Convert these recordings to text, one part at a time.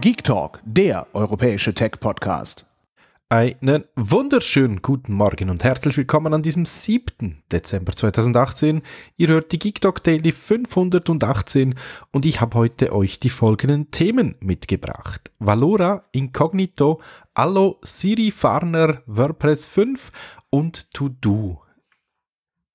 Geek Talk, der europäische Tech-Podcast. Einen wunderschönen guten Morgen und herzlich willkommen an diesem 7. Dezember 2018. Ihr hört die Geek Talk Daily 518 und ich habe heute euch die folgenden Themen mitgebracht. Valora, Incognito, Allo, Siri Farner, WordPress 5 und To Do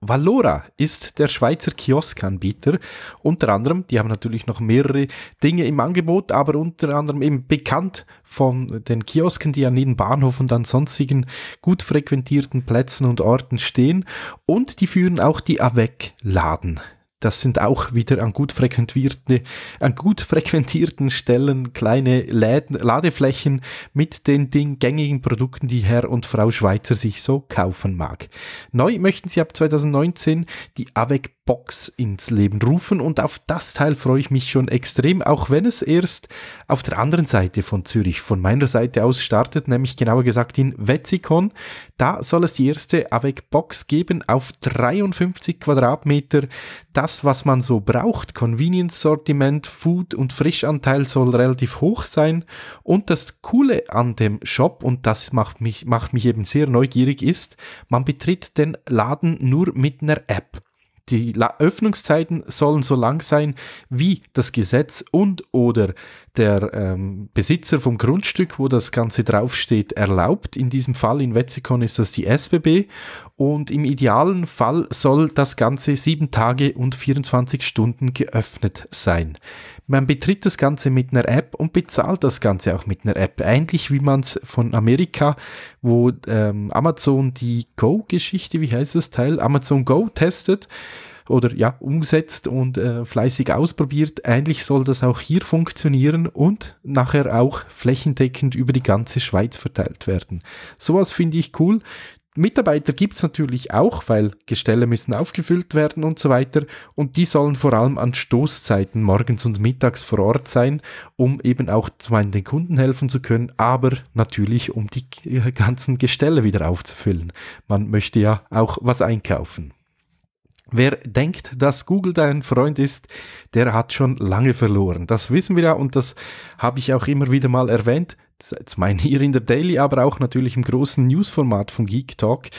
Valora ist der Schweizer Kioskanbieter. Unter anderem, die haben natürlich noch mehrere Dinge im Angebot, aber unter anderem eben bekannt von den Kiosken, die an jedem Bahnhof und an sonstigen gut frequentierten Plätzen und Orten stehen. Und die führen auch die Avec-Laden das sind auch wieder an gut, frequentierte, an gut frequentierten Stellen kleine Läden, Ladeflächen mit den Ding, gängigen Produkten, die Herr und Frau Schweizer sich so kaufen mag. Neu möchten sie ab 2019 die AVEC Box ins Leben rufen und auf das Teil freue ich mich schon extrem, auch wenn es erst auf der anderen Seite von Zürich, von meiner Seite aus startet, nämlich genauer gesagt in Wetzikon. Da soll es die erste Avec Box geben auf 53 Quadratmeter. Das, was man so braucht, Convenience-Sortiment, Food und Frischanteil soll relativ hoch sein. Und das Coole an dem Shop, und das macht mich, macht mich eben sehr neugierig, ist, man betritt den Laden nur mit einer App. Die Öffnungszeiten sollen so lang sein, wie das Gesetz und oder der ähm, Besitzer vom Grundstück, wo das Ganze draufsteht, erlaubt. In diesem Fall in Wetzikon ist das die SBB. Und im idealen Fall soll das Ganze sieben Tage und 24 Stunden geöffnet sein. Man betritt das Ganze mit einer App und bezahlt das Ganze auch mit einer App. Eigentlich wie man es von Amerika, wo ähm, Amazon die Go-Geschichte, wie heißt das Teil, Amazon Go testet oder ja, umsetzt und äh, fleißig ausprobiert. Eigentlich soll das auch hier funktionieren und nachher auch flächendeckend über die ganze Schweiz verteilt werden. Sowas finde ich cool. Mitarbeiter gibt es natürlich auch, weil Gestelle müssen aufgefüllt werden und so weiter. Und die sollen vor allem an Stoßzeiten morgens und mittags vor Ort sein, um eben auch zum einen den Kunden helfen zu können, aber natürlich um die ganzen Gestelle wieder aufzufüllen. Man möchte ja auch was einkaufen. Wer denkt, dass Google dein Freund ist, der hat schon lange verloren. Das wissen wir ja und das habe ich auch immer wieder mal erwähnt. Jetzt meine hier in der Daily, aber auch natürlich im großen Newsformat von Geek Talk.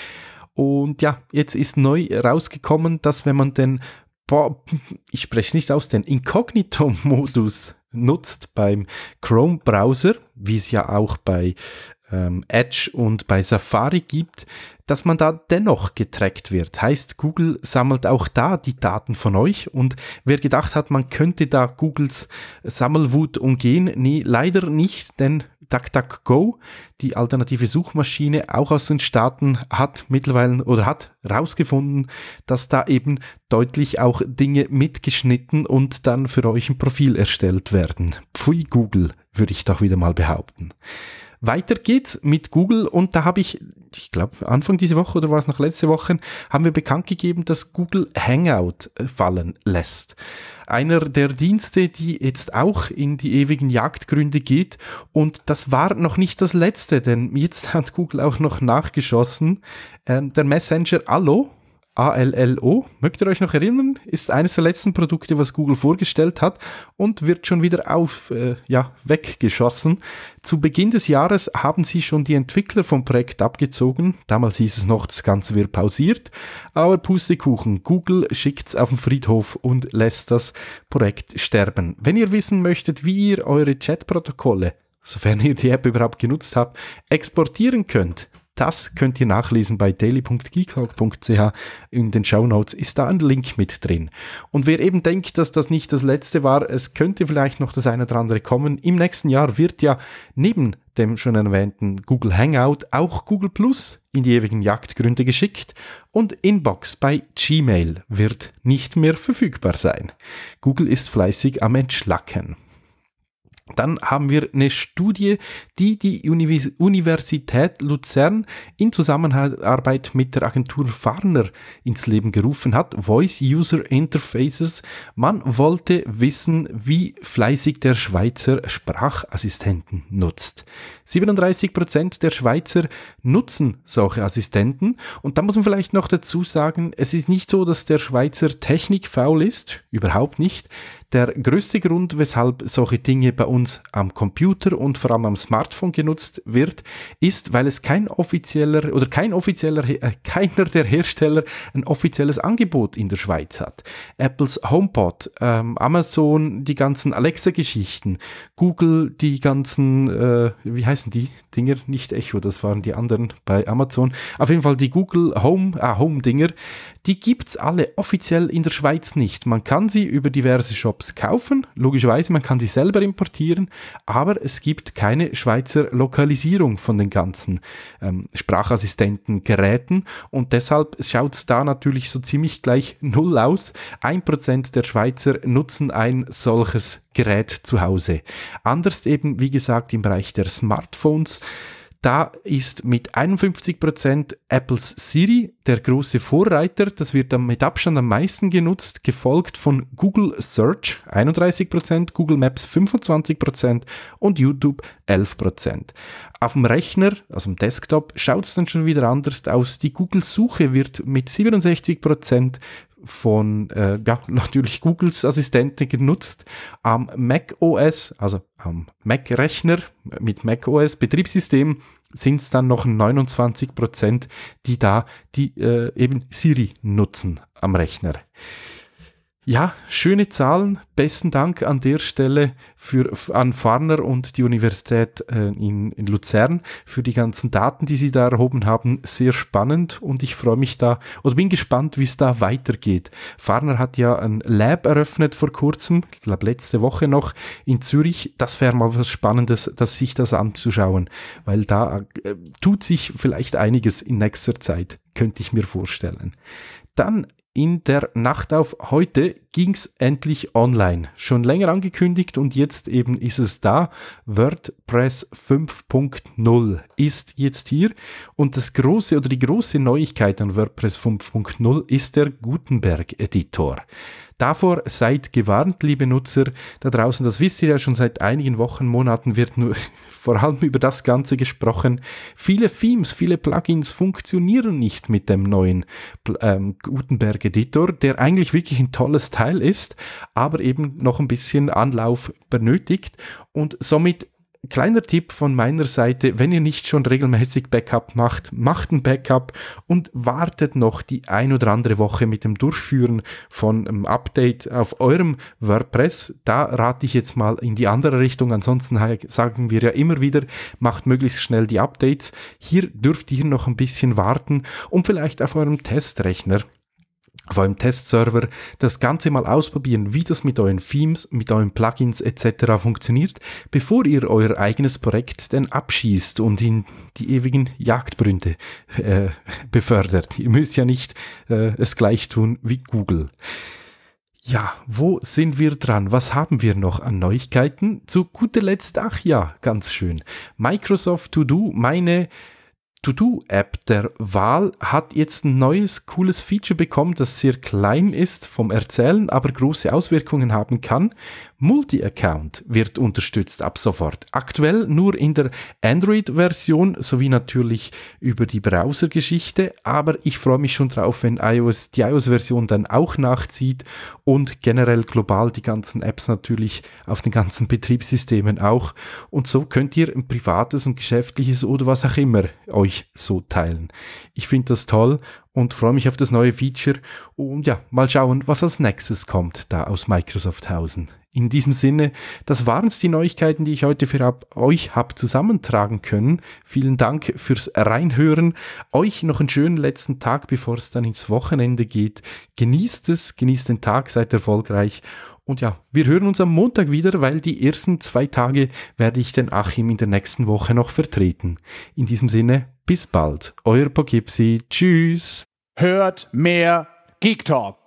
Und ja, jetzt ist neu rausgekommen, dass wenn man den, boah, ich spreche es nicht aus, den Inkognito-Modus nutzt beim Chrome-Browser, wie es ja auch bei ähm, Edge und bei Safari gibt, dass man da dennoch getrackt wird. Heißt, Google sammelt auch da die Daten von euch und wer gedacht hat, man könnte da Googles Sammelwut umgehen, nee, leider nicht, denn DuckDuckGo, die alternative Suchmaschine, auch aus den Staaten, hat mittlerweile oder hat rausgefunden, dass da eben deutlich auch Dinge mitgeschnitten und dann für euch ein Profil erstellt werden. Pfui Google, würde ich doch wieder mal behaupten. Weiter geht's mit Google und da habe ich, ich glaube Anfang dieser Woche oder war es noch letzte Woche, haben wir bekannt gegeben, dass Google Hangout äh, fallen lässt. Einer der Dienste, die jetzt auch in die ewigen Jagdgründe geht. Und das war noch nicht das letzte, denn jetzt hat Google auch noch nachgeschossen. Ähm, der Messenger Allo, ALLO, mögt ihr euch noch erinnern, ist eines der letzten Produkte, was Google vorgestellt hat und wird schon wieder auf, äh, ja, weggeschossen. Zu Beginn des Jahres haben sie schon die Entwickler vom Projekt abgezogen. Damals hieß es noch, das Ganze wird pausiert. Aber Pustekuchen, Google schickt es auf den Friedhof und lässt das Projekt sterben. Wenn ihr wissen möchtet, wie ihr eure Chatprotokolle, sofern ihr die App überhaupt genutzt habt, exportieren könnt, das könnt ihr nachlesen bei daily.geeklog.ch. In den Show Notes ist da ein Link mit drin. Und wer eben denkt, dass das nicht das letzte war, es könnte vielleicht noch das eine oder andere kommen. Im nächsten Jahr wird ja neben dem schon erwähnten Google Hangout auch Google Plus in die ewigen Jagdgründe geschickt und Inbox bei Gmail wird nicht mehr verfügbar sein. Google ist fleißig am Entschlacken. Dann haben wir eine Studie, die die Universität Luzern in Zusammenarbeit mit der Agentur Farner ins Leben gerufen hat, Voice User Interfaces. Man wollte wissen, wie fleißig der Schweizer Sprachassistenten nutzt. 37% Prozent der Schweizer nutzen solche Assistenten. Und da muss man vielleicht noch dazu sagen, es ist nicht so, dass der Schweizer technikfaul ist, überhaupt nicht. Der größte Grund, weshalb solche Dinge bei uns am Computer und vor allem am Smartphone genutzt wird, ist, weil es kein offizieller oder kein offizieller, äh, keiner der Hersteller ein offizielles Angebot in der Schweiz hat. Apples HomePod, ähm, Amazon, die ganzen Alexa-Geschichten, Google, die ganzen, äh, wie heißen die Dinger? Nicht Echo, das waren die anderen bei Amazon. Auf jeden Fall die Google Home, ah, Home-Dinger, die gibt es alle offiziell in der Schweiz nicht. Man kann sie über diverse Shops Shops kaufen. Logischerweise, man kann sie selber importieren, aber es gibt keine Schweizer Lokalisierung von den ganzen ähm, Sprachassistenten, Geräten und deshalb schaut es da natürlich so ziemlich gleich null aus. Ein Prozent der Schweizer nutzen ein solches Gerät zu Hause. Anders eben, wie gesagt, im Bereich der Smartphones. Da ist mit 51% Apples Siri der große Vorreiter. Das wird dann mit Abstand am meisten genutzt, gefolgt von Google Search 31%, Google Maps 25% und YouTube 11%. Auf dem Rechner, also im Desktop, schaut es dann schon wieder anders aus. Die Google-Suche wird mit 67% von äh, ja, natürlich Googles Assistenten genutzt am Mac OS, also am Mac-Rechner mit Mac OS Betriebssystem sind es dann noch 29 Prozent, die da die äh, eben Siri nutzen am Rechner ja, schöne Zahlen. Besten Dank an der Stelle für, an Farner und die Universität äh, in, in Luzern für die ganzen Daten, die sie da erhoben haben. Sehr spannend und ich freue mich da oder bin gespannt, wie es da weitergeht. Farner hat ja ein Lab eröffnet vor kurzem, ich glaube letzte Woche noch in Zürich. Das wäre mal was Spannendes, dass sich das anzuschauen, weil da äh, tut sich vielleicht einiges in nächster Zeit, könnte ich mir vorstellen. Dann in der Nacht auf heute ging es endlich online. Schon länger angekündigt und jetzt eben ist es da. WordPress 5.0 ist jetzt hier und das große oder die große Neuigkeit an WordPress 5.0 ist der Gutenberg Editor. Davor seid gewarnt, liebe Nutzer da draußen. Das wisst ihr ja schon seit einigen Wochen, Monaten wird nur vor allem über das Ganze gesprochen. Viele Themes, viele Plugins funktionieren nicht mit dem neuen ähm, Gutenberg Editor, der eigentlich wirklich ein tolles Teil ist, aber eben noch ein bisschen Anlauf benötigt und somit Kleiner Tipp von meiner Seite, wenn ihr nicht schon regelmäßig Backup macht, macht ein Backup und wartet noch die ein oder andere Woche mit dem Durchführen von einem ähm, Update auf eurem WordPress. Da rate ich jetzt mal in die andere Richtung. Ansonsten sagen wir ja immer wieder, macht möglichst schnell die Updates. Hier dürft ihr noch ein bisschen warten und vielleicht auf eurem Testrechner auf eurem Testserver das Ganze mal ausprobieren, wie das mit euren Themes, mit euren Plugins etc. funktioniert, bevor ihr euer eigenes Projekt denn abschießt und in die ewigen Jagdbründe äh, befördert. Ihr müsst ja nicht äh, es gleich tun wie Google. Ja, wo sind wir dran? Was haben wir noch an Neuigkeiten? Zu guter Letzt, ach ja, ganz schön. Microsoft To Do, meine To-Do-App der Wahl hat jetzt ein neues cooles Feature bekommen, das sehr klein ist vom Erzählen, aber große Auswirkungen haben kann. Multi-Account wird unterstützt ab sofort. Aktuell nur in der Android-Version sowie natürlich über die Browser-Geschichte, aber ich freue mich schon drauf, wenn iOS, die iOS-Version dann auch nachzieht und generell global die ganzen Apps natürlich auf den ganzen Betriebssystemen auch. Und so könnt ihr ein privates und geschäftliches oder was auch immer euch euch so teilen. Ich finde das toll und freue mich auf das neue Feature und ja, mal schauen, was als nächstes kommt da aus Microsoft Hausen. In diesem Sinne, das waren es die Neuigkeiten, die ich heute für ab, euch habe zusammentragen können. Vielen Dank fürs Reinhören. Euch noch einen schönen letzten Tag, bevor es dann ins Wochenende geht. Genießt es, genießt den Tag, seid erfolgreich. Und ja, wir hören uns am Montag wieder, weil die ersten zwei Tage werde ich den Achim in der nächsten Woche noch vertreten. In diesem Sinne, bis bald, euer Poughkeepsie. Tschüss. Hört mehr Geek Talk.